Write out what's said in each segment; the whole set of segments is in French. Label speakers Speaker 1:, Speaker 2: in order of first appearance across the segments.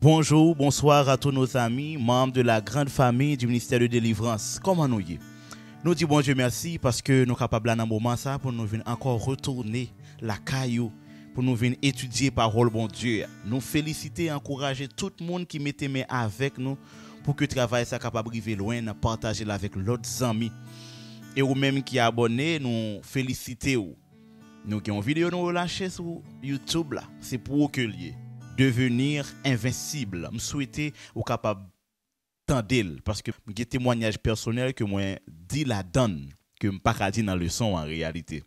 Speaker 1: Bonjour, bonsoir à tous nos amis, membres de la grande famille du ministère de délivrance. Comment nous y Nous disons bonjour Dieu merci parce que nous sommes capables à un moment ça pour nous venir encore retourner la caillou, pour nous venir étudier parole bon Dieu. Nous féliciter et encourager tout le monde qui mettait main avec nous pour que le travail soit capable de arriver loin, partager avec l'autre amis E ou menm ki abone nou felicite ou. Nou ki yon videyo nou lache sou YouTube la. Se pou ou ke liye. Devenir invencible. M souete ou kapab tan del. Paske gen temwanyaj personel ke mwen di la dan. Ke m pa kati nan le son an realite.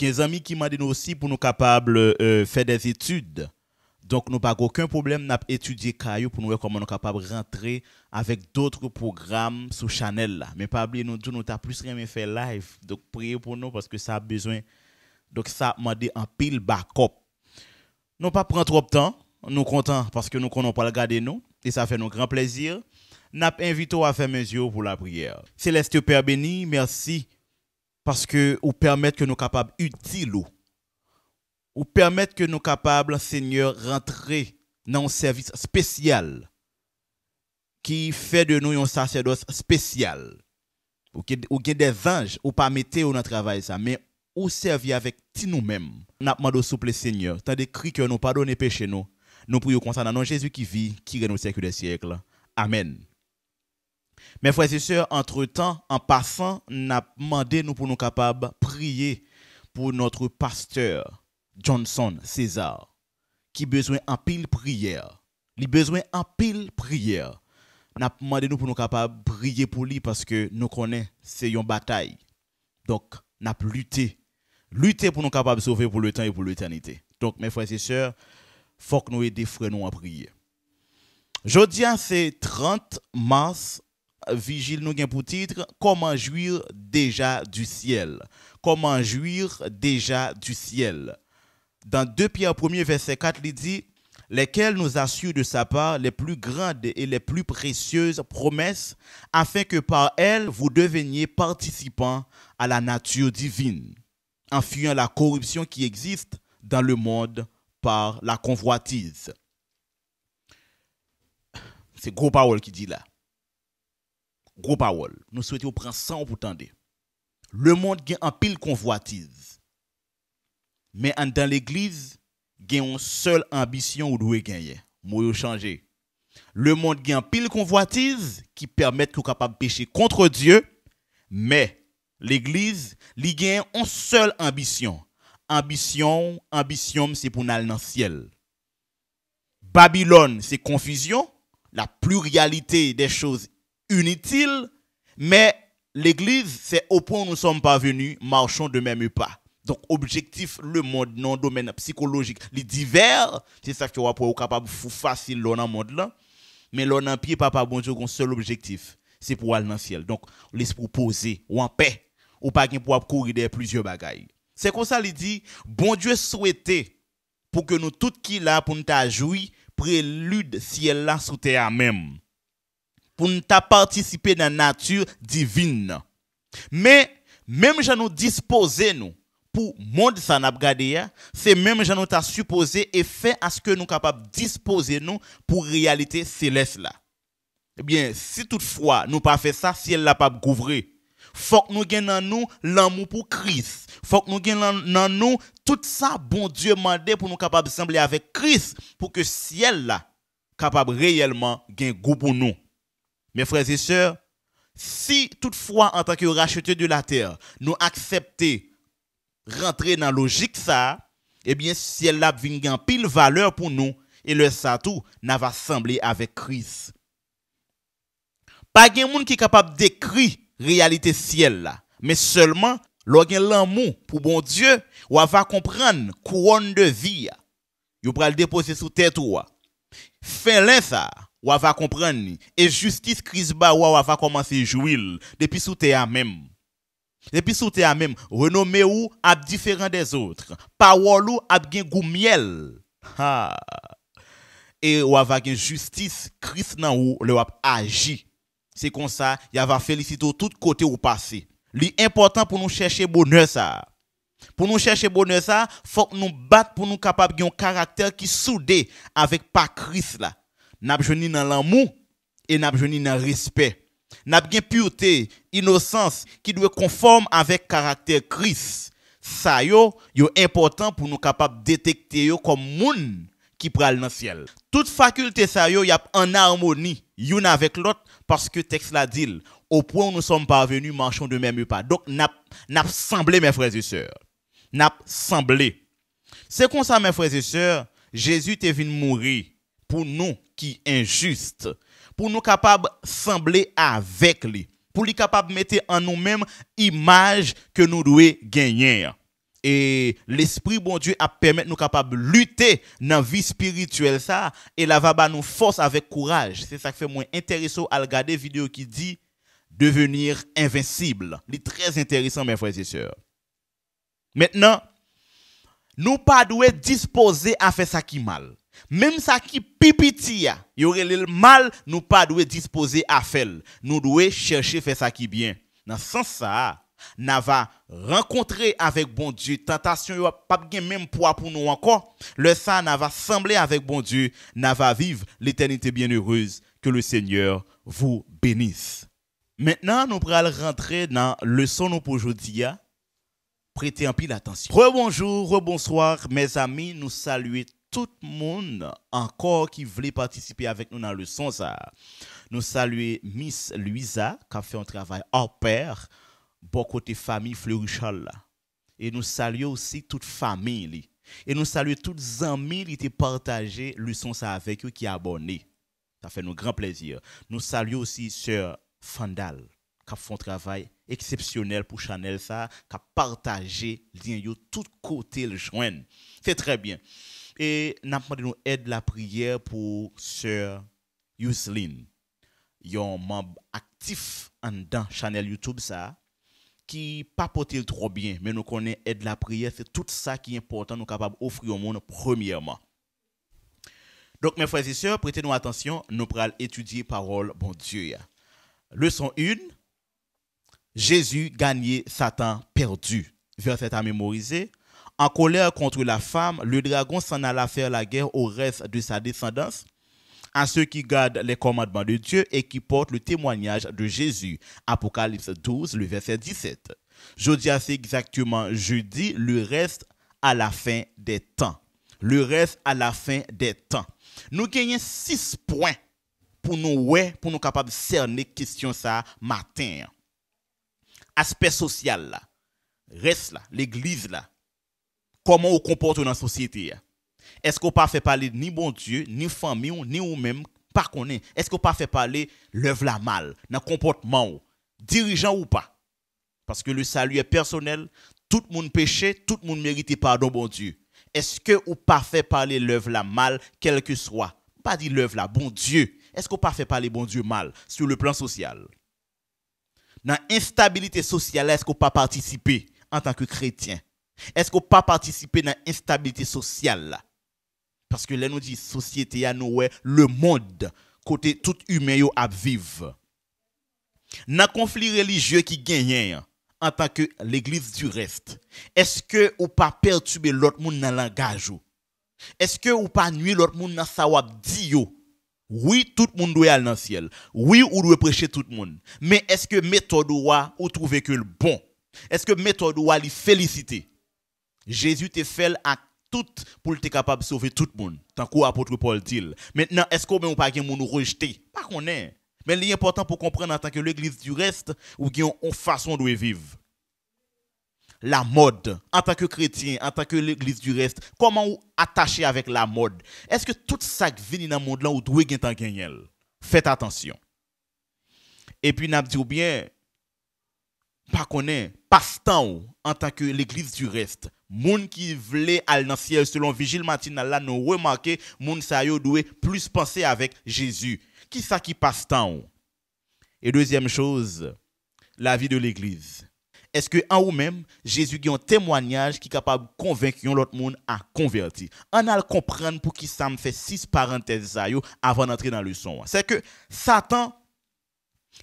Speaker 1: Ken zami ki man deno si pou nou kapab euh, euh, fè des etude. Donc, nous n'avons aucun problème n'a étudier Caillou pour nous voir comment nous sommes capables de rentrer avec d'autres programmes sur Chanel. Là. Mais pas oublier, nous nous avons plus rien fait live. Donc, priez pour nous parce que ça a besoin. Donc, ça m'a dit un pile backup. Nous pas prendre trop de temps. Nous contents parce que nous ne pas le garder nous. Et ça fait nous grand plaisir. Nous invitons à faire mesure pour la prière. Céleste Père béni, merci parce que vous permettez que nous sommes capables ou ou permettre que nous capables, Seigneur, rentrer dans un service spécial qui fait de nous un sacerdoce spécial. Ou qu'il des anges, ou pas mettre dans notre travail, ça, mais ou servir avec nous-mêmes. Nous demandons souple Seigneur, t'as décrit que nous pardonnons péché nous. Nous prions concernant non Jésus qui vit, qui règne au siècle des siècles. Amen. Mes frères et sœurs, entre-temps, en passant, nous demandé nous pour nous capables prier pour notre pasteur Johnson César, qui besoin en pile prière. Il besoin en pile prière. N'a demandé nous pour nous capables prier pour lui parce que nous connaissons c'est une bataille. Donc, n'a lutté. Lutter pour nous capables de sauver pour le temps et pour l'éternité. Donc, mes frères et sœurs, faut que nous aidions frères à prier. Jeudi, c'est 30 mars vigile nous gain pour titre comment jouir déjà du ciel comment jouir déjà du ciel dans 2 Pierre 1 verset 4, il dit lesquels nous assurent de sa part les plus grandes et les plus précieuses promesses, afin que par elles vous deveniez participants à la nature divine, en fuyant la corruption qui existe dans le monde par la convoitise. C'est gros parole qui dit là. Gros parole. Nous souhaitons prendre 100 pour tendre. Le monde gagne en pile convoitise. Mais dans l'église, a une seule ambition ou doit gagner. Moyo changer. Le monde une pile convoitise qui permet qu'on capable pécher contre Dieu, mais l'église, elle gagne une seule ambition. Ambition, ambition c'est pour aller dans le ciel. Babylone, c'est confusion, la pluralité des choses inutiles, mais l'église, c'est au point où nous sommes parvenus, marchons de même pas. Donc, objectif, le monde non domaine psychologique, les divers, c'est ça que vois être capable de faire facile dans le monde là. Mais l'on en pied, papa, bon Dieu, un seul objectif, c'est pour aller dans le ciel. Donc, laisse proposer, ou en paix, ou pas pour courir de plusieurs bagailles. C'est comme ça, il dit, bon Dieu souhaitait pour que nous tous qui là, pour nous joui prélude ciel là sous terre même. Pour nous participer dans la nature divine. Mais, même si nous disposer nous, pour monde ça n'a hein. c'est même j'en nous supposé et fait à ce que nous capables disposer nous pour réalité céleste là eh bien si toutefois nous pas fait ça si elle l'a pas gouvré faut que nous gagnons nous l'amour pour Christ faut que nous gagnons nous tout ça bon Dieu mandé pour nous capables de sembler avec Christ pour que ciel là capable réellement gain goût pour nous mes frères et sœurs si toutefois en tant que racheteur de la terre nous accepter rentre nan logik sa, ebyen eh siyèl la bvingan pil valeur pou nou, e le satou na bon va sembli avek kriz. Pa gen moun ki kapap dekri realite siyèl la, me selman, lo gen lan moun pou bon Diyo, wap va kompran kouon de zi ya. Yo pral depose sou tèt wap. Fen len sa, wap va kompran ni, e jyskis kriz ba wap va komanse jouil depi sou tèt a mem. Depuis sous à même, renommé ou à différent des autres. Parole ou à bien goût miel. Et ou justice, Christ nan ou, le agi. C'est comme ça, y va féliciter tout côté passer. passé. important pour nous chercher bonheur ça. Pour nous chercher bonheur ça, faut que nous battre pour nous capables un caractère qui soudé avec pas Christ là. N'a dans l'amour et n'a nan respect n'a bien pureté, innocence qui doit conforme avec caractère Christ. Ça yo, yo important pour nous capables détecter yo comme moun qui pral dans ciel. Toute faculté ça yo y a en harmonie une avec l'autre parce que texte la dit au point où nous sommes parvenus marchons de même pas. Donc n'a n'a semblé mes frères et sœurs. N'a semblé. C'est comme ça mes frères et sœurs, Jésus est venu mourir pour nous qui injuste, pour nous capables de sembler avec lui, pour lui capables de mettre en nous-mêmes l'image que nous devons gagner. Et l'Esprit bon Dieu a permis nous capables de lutter dans la vie spirituelle ça et la vaba nous force avec courage. C'est ça qui fait moins intéressant à regarder la vidéo qui dit devenir invincible. C'est très intéressant mes frères et sœurs. Maintenant, nous ne pas disposer à faire ça qui mal. Même ça qui pipitia, il y aurait le mal, nous pas disposer à faire. Nous devons chercher faire ça qui bien. Dans ce sens ça, nous va rencontrer avec bon Dieu. Tentation, pas de même poids pour nous encore. Le ça, nous va sembler avec bon Dieu. Nous va vivre l'éternité bienheureuse. Que le Seigneur vous bénisse. Maintenant, nous allons rentrer dans le son pour aujourd'hui. Prêtez un peu attention. Rebonjour, rebonsoir, mes amis. Nous saluons tout le monde encore qui voulait participer avec nous dans le son. Nous saluons Miss Louisa qui a fait un travail hors pair, bon côté famille Fleurichal. Et nous saluons aussi toute famille. Et nous saluons toutes les amis qui ont partagé le son avec eux qui abonné. Ça fait nous grand plaisir. Nous saluons aussi Sœur Fandal qui a fait un travail exceptionnel pour Chanel qui a partagé lien de tous côtés le C'est très bien. Et n'a nous aide la prière pour Sœur Yusline, un membre actif en dans channel YouTube ça qui papote trop bien, mais nous connaît aide la prière, c'est tout ça qui est important, nous capable offrir au monde premièrement. Donc mes frères et sœurs, prêtez-nous attention, nous allons étudier parole bon Dieu. Leçon 1 Jésus gagné Satan perdu. Verset à mémoriser. En colère contre la femme, le dragon s'en alla faire la guerre au reste de sa descendance, à ceux qui gardent les commandements de Dieu et qui portent le témoignage de Jésus. Apocalypse 12, le verset 17. dis assez exactement Je dis le reste à la fin des temps. Le reste à la fin des temps. Nous gagnons six points pour nous, ouais, pour nous capables de cerner question ça matin. Aspect social là, reste là, l'église là, comment on comporte dans la société. Hein. Est-ce qu'on pas fait parler ni bon Dieu, ni famille, ni vous-même, pas qu'on est. Est-ce qu'on pas fait parler l'œuvre la mal, dans comportement, dirigeant ou pas? Parce que le salut est personnel, tout le monde péché, tout le monde mérite pardon, bon Dieu. Est-ce que ou pas fait parler l'œuvre la mal, quel que soit? Pas dit l'œuvre la, bon Dieu. Est-ce qu'on pas fait parler bon Dieu mal sur le plan social? Dans l'instabilité sociale, est-ce qu'on pas participer en tant que chrétien? Est-ce qu'on pas participer dans l'instabilité sociale Parce que là nous dit société à nous le monde côté tout humain yo à vivre. Dans conflit religieux qui gagne en tant que l'église du reste, est-ce que ou pas perturber l'autre monde dans langage Est-ce que ou pas nuire l'autre monde dans sa wap Oui, tout le monde doit aller dans le ciel. Oui, on doit prêcher tout le monde. Mais est-ce que méthode ou trouver que le bon? Est-ce que méthode ou féliciter? Jésus te fait à tout pour être capable de sauver tout le monde. Tant qu'apôtre Paul dit. Maintenant, est-ce qu'on peut pas nous rejeter Pas qu'on est. Mais l'important pour comprendre en tant que l'église du reste, ou qu'on a une façon de vivre. La mode, en tant que chrétien, en tant que l'église du reste, comment vous attacher avec la mode Est-ce que tout ça qui vient dans le monde là, vous devez gagner Faites attention. Et puis, nous dit bien, pas qu'on est, passe-temps en tant que l'église du reste Moun qui voulait aller dans le ciel selon vigile matinal là nous remarquer moun sa yo doué plus penser avec Jésus. Qui ça qui passe tant Et deuxième chose, la vie de l'église. Est-ce que en ou même Jésus qui un témoignage qui est capable de convaincre l'autre monde à convertir. On a le comprendre pour qui ça me fait six parenthèses ça avant d'entrer dans le son. C'est que Satan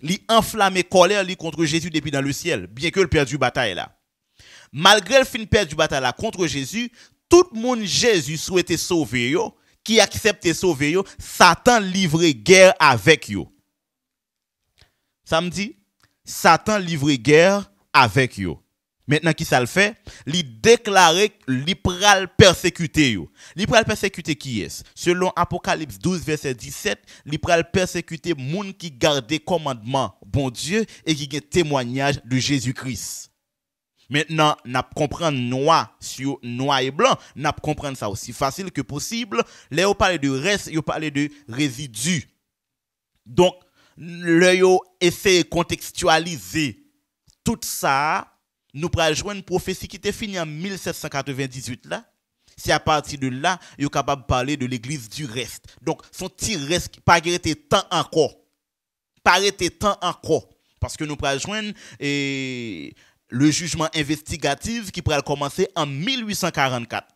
Speaker 1: li enflammé colère lui contre Jésus depuis dans le ciel, bien que le perdu bataille là. Malgré le fin perdre du bataille contre Jésus, tout le monde Jésus souhaitait sauver yo, qui acceptait sauver yo, Satan livrait guerre avec yo. dit, Satan livrait guerre avec yo. Maintenant, qui ça le fait? Il déclarait l'ipral persécuter Yo. L'ipral persécuter qui est? Selon Apocalypse 12, verset 17, l'ipral persécuter moun qui gardait commandement bon Dieu et qui gagne témoignage de Jésus-Christ. Maintenant, n'a comprendre noir sur noir et blanc, n'a comprendre ça aussi facile que possible. Là, on parle de reste, on parle de résidu. Donc, là, on essaie de contextualiser tout ça. Nous prenons joindre une prophétie qui était finie en 1798 là. C'est à partir de là, il est capable de parler de l'église du reste. Donc, son petit reste, pas arrêté tant encore. Pas arrêté tant encore. Parce que nous prenons joindre et le jugement investigatif qui pourrait commencer en 1844.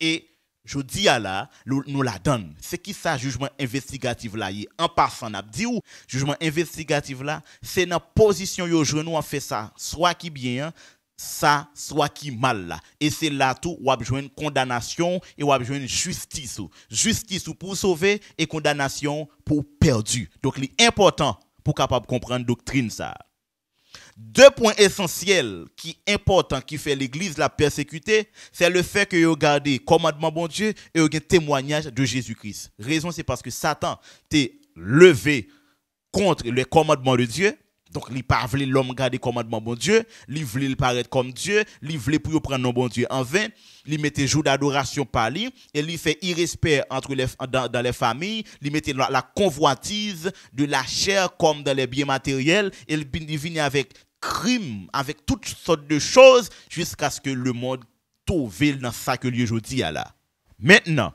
Speaker 1: Et je dis à la, nous la donne. C'est qui ça, jugement investigatif là? En passant, n'a dit jugement investigatif là, c'est dans position yo nous a fait ça. Soit qui bien, ça, soit qui mal là. Et c'est là tout, ou a une condamnation et ou a une justice. Justice pour sauver et condamnation pour perdu. Donc, important pour capable comprendre doctrine ça. Deux points essentiels qui importants qui fait l'Église la persécuter, c'est le fait que vous gardez commandement bon Dieu et vous témoignage de Jésus-Christ. Raison, c'est parce que Satan t'est levé contre le commandement de Dieu. Donc, il pas veut l'homme garder commandement bon Dieu, il voulait paraître comme Dieu, il voulait pour prendre nos bon Dieu en vain, il mettait jour d'adoration par lui, et il fait irrespect entre les, dans, les familles, il mettait la, convoitise de la chair comme dans les biens matériels, et il vient avec crime, avec toutes sortes de choses, jusqu'à ce que le monde trouve dans ça que lieu dis. à là. Maintenant,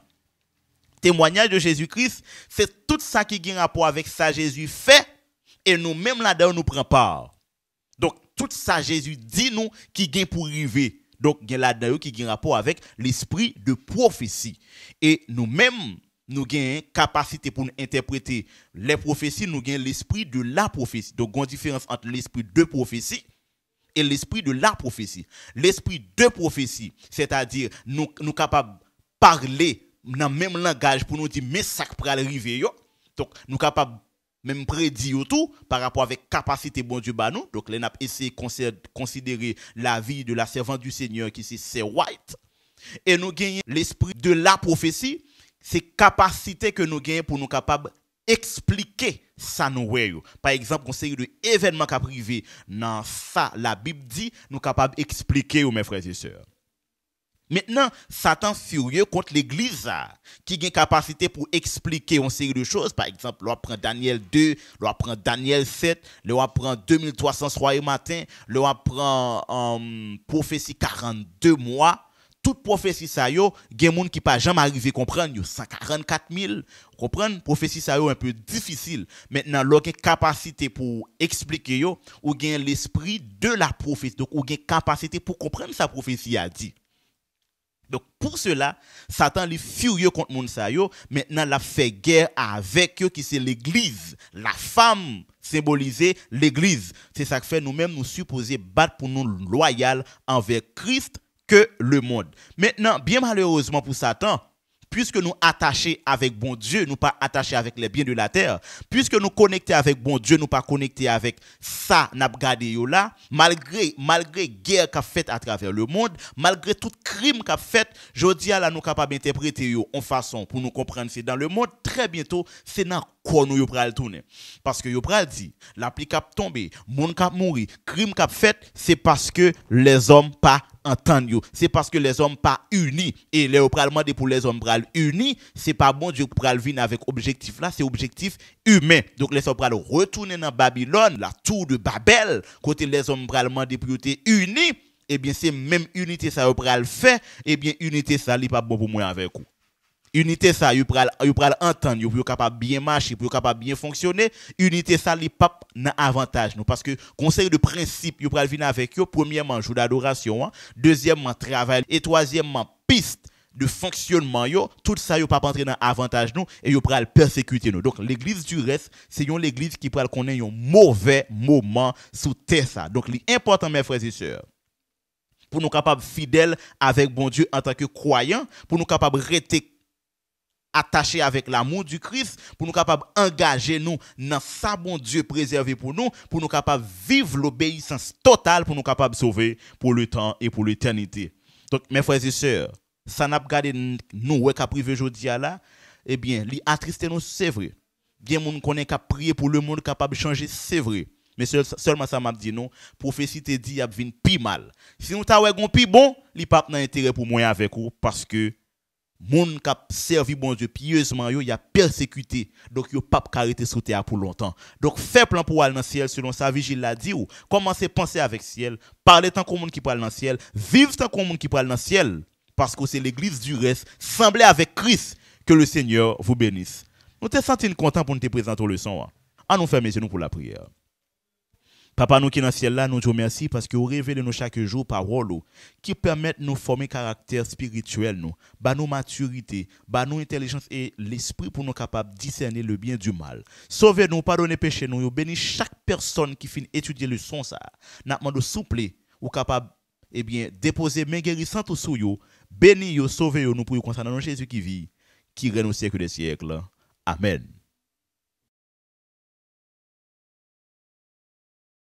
Speaker 1: témoignage de Jésus-Christ, c'est tout ça qui a rapport avec ça Jésus fait, et nous-mêmes là-dedans, nous prenons part. Donc, tout ça Jésus dit nous qui gagne pour arriver. Donc, a là-dedans qui a rapport avec l'esprit de prophétie. Et nous-mêmes, nous avons capacité pour interpréter les prophéties, nous avons l'esprit de la prophétie. Donc, il différence entre l'esprit de prophétie et l'esprit de la prophétie. L'esprit de prophétie, c'est-à-dire nous nous capables de parler dans le même langage pour nous dire mais ça peut arriver Donc nous capables même prédire tout par rapport avec capacité bon Dieu bah, nous. Donc les n'a essayé de considérer la vie de la servante du Seigneur qui s'est White et nous gagnons l'esprit de la prophétie c'est capacité que nous gagnons pour nous capables expliquer ça nous Par exemple, conseil de événements qui privé dans ça, la Bible dit, nous capables expliquer mes frères et sœurs. Maintenant, Satan furieux contre l'Église ah, qui a capacité pour expliquer une série de choses. Par exemple, on prend Daniel 2, on prend Daniel 7, on prend 2300 soirs matin, l'on prend euh, prophétie 42 mois toute prophétie ça yo, gen moun qui pas jamais arrivé comprendre yo 144 000, comprendre prophétie ça est un peu difficile. Maintenant l'on une capacité pour expliquer yo ou gen l'esprit de la prophétie. Donc ou une capacité pour comprendre sa prophétie a dit. Donc pour cela, Satan est furieux contre moun y yo, maintenant la fait guerre avec eux qui c'est l'église, la femme symbolisée l'église. C'est ça que fait nous-mêmes nous supposer battre pour nous loyal envers Christ que le monde. Maintenant, bien malheureusement pour Satan, puisque nous attachés avec bon Dieu, nous pas attachés avec les biens de la terre, puisque nous connectés avec bon Dieu, nous pas connectés avec ça, n'a gardé là, malgré, malgré guerre qu'a fait à travers le monde, malgré tout crime qu'a fait, je dis à la nous capable d'interpréter en façon pour nous comprendre c'est dans le monde, très bientôt, c'est dans qu'on nous pral tourner parce que yo pral dit l'appli cap tomber mon cap crime cap fait c'est parce que les hommes pas entendu. c'est parce que les hommes pas unis et les hommes demander pour les hommes pral unis c'est pas bon Dieu pral venir avec objectif là c'est objectif humain donc les hommes pral retourner dans Babylone la tour de Babel côté les hommes pral demander pour unis et eh bien c'est même unité ça pral fait et eh bien unité ça n'est pas bon pour moi avec vous Unité ça, il pral, pral entendre, il capable bien marcher, pour capable bien fonctionner. Unité ça, li pap nan avantage nous. Parce que conseil de principe, il pral venir avec eux. Premièrement, jour d'adoration, hein. deuxièmement, travail, et troisièmement, piste de fonctionnement yo, tout ça yo pas entrer dans avantage nous et yo pral persécuter nous. Donc l'église du reste, c'est l'église qui pral connaît un mauvais moment sous terre ça. Donc l'important mes frères et sœurs pour nous capables fidèles avec bon Dieu en tant que croyant, pour nous capables rester attaché avec l'amour du Christ, pour nous capables d'engager nous dans sa bon Dieu préservé pour nous, pour nous capables vivre l'obéissance totale pour nous capables sauver pour le temps et pour l'éternité. Donc, mes frères et sœurs, ça n'a pas gardé nous, qui qu'à privé aujourd'hui là, eh bien, lui nous, c'est vrai. Bien, monde connaît qu'à prier pour le monde capable de changer, c'est vrai. Mais seulement ça m'a dit non, prophétie te dit, il y a plus mal. Si nous t'avons plus bon, a pas d'intérêt pour moi avec vous parce que moun qui a servi bon Dieu pieusement, il a persécuté. Donc, il pape été sous terre pour longtemps. Donc, fait plan pour aller dans le ciel selon sa vigile l'a dit ou. Commencez à penser avec ciel. Parlez tant qu'on monde qui parle dans le ciel. Vivez tant qu'on monde qui parle dans le ciel. Parce que c'est l'église du reste. Semblez avec Christ. Que le Seigneur vous bénisse. Nous te sentons content pour nous te présenter le son. Hein. À nous faire, pour la prière. Papa nous qui dans le ciel là, nous te remercions parce que vous révélez nous chaque jour parole oh, qui permettent nous former caractère spirituel nous, ba nous maturité, ba nous intelligence et l'esprit pour nous capables discerner le bien du mal. Sauvez nous, pardonnez péché nous, bénis chaque personne qui finit étudier le son ça. N'a souple ou capable et eh bien déposer main guérissant sous yo, bénis sauvez nous pour nous concernant Jésus qui vit, qui règne au siècle des siècles. Amen.